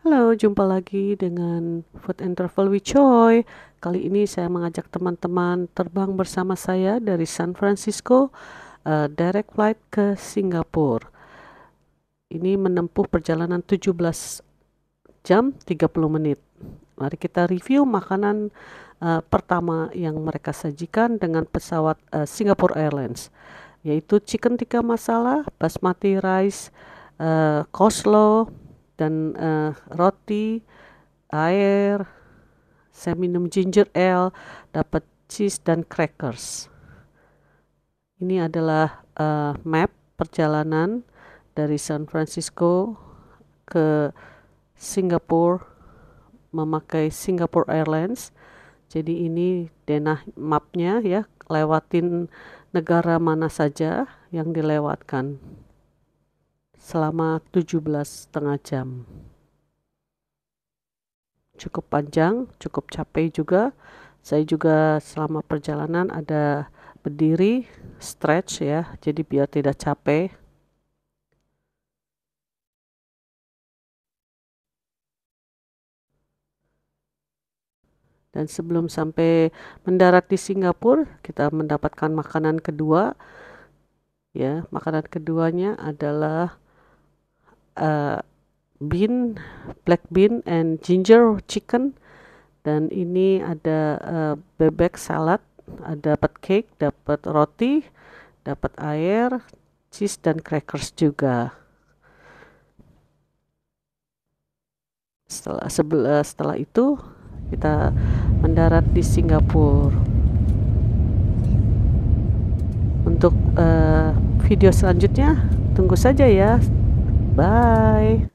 Halo, jumpa lagi dengan Food and Travel with Choi. Kali ini saya mengajak teman-teman terbang bersama saya dari San Francisco uh, direct flight ke Singapura. Ini menempuh perjalanan 17 jam 30 menit. Mari kita review makanan uh, pertama yang mereka sajikan dengan pesawat uh, Singapore Airlines, yaitu chicken tikka masala, basmati rice, uh, coleslaw, dan uh, roti, air, saya minum ginger ale, dapat cheese dan crackers. Ini adalah uh, map perjalanan dari San Francisco ke Singapura memakai Singapore Airlines. Jadi ini denah mapnya ya, lewatin negara mana saja yang dilewatkan selama 17 setengah jam. Cukup panjang, cukup capek juga. Saya juga selama perjalanan ada berdiri, stretch ya, jadi biar tidak capek. Dan sebelum sampai mendarat di Singapura, kita mendapatkan makanan kedua. Ya, makanan keduanya adalah Uh, bean, black bean and ginger chicken dan ini ada uh, bebek salad, ada dapat cake, dapat roti, dapat air, cheese dan crackers juga. Setelah sebelah uh, setelah itu kita mendarat di Singapura. Untuk uh, video selanjutnya tunggu saja ya Bye.